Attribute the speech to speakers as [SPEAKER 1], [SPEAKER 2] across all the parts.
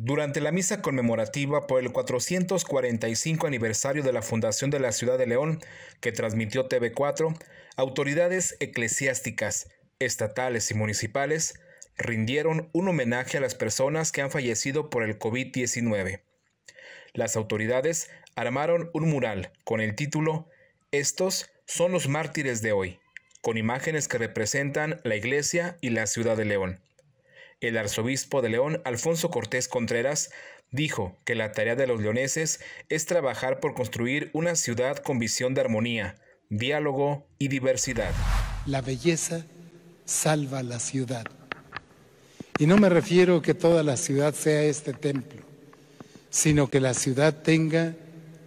[SPEAKER 1] Durante la misa conmemorativa por el 445 aniversario de la fundación de la ciudad de León, que transmitió TV4, autoridades eclesiásticas, estatales y municipales rindieron un homenaje a las personas que han fallecido por el COVID-19. Las autoridades armaron un mural con el título Estos son los mártires de hoy, con imágenes que representan la iglesia y la ciudad de León. El arzobispo de León, Alfonso Cortés Contreras, dijo que la tarea de los leoneses es trabajar por construir una ciudad con visión de armonía, diálogo y diversidad.
[SPEAKER 2] La belleza salva la ciudad. Y no me refiero que toda la ciudad sea este templo, sino que la ciudad tenga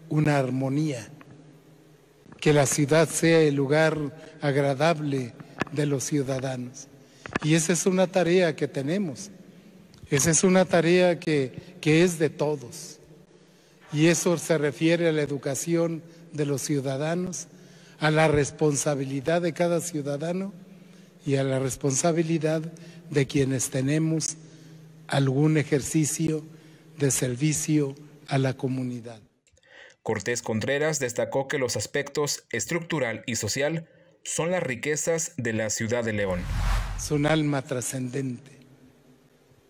[SPEAKER 2] una armonía, que la ciudad sea el lugar agradable de los ciudadanos. Y esa es una tarea que tenemos. Esa es una tarea que, es de todos. Y eso se refiere a la educación de los ciudadanos, a la responsabilidad de cada ciudadano y a la responsabilidad de quienes tenemos algún ejercicio de servicio a la comunidad.
[SPEAKER 1] Cortés Contreras destacó que los aspectos estructural y social son las riquezas de la ciudad de León.
[SPEAKER 2] Es un alma trascendente,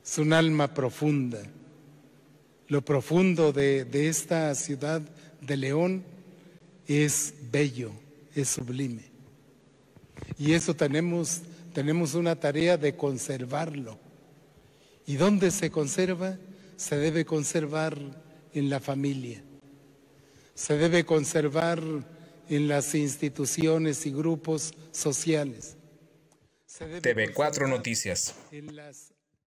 [SPEAKER 2] es un alma profunda. Lo profundo de, esta ciudad de León es bello, es sublime. Y eso tenemos, tenemos una tarea de conservarlo. ¿Y dónde se conserva? Se debe conservar en la familia, se debe conservar en las instituciones y grupos sociales,
[SPEAKER 1] TV4 Noticias. En las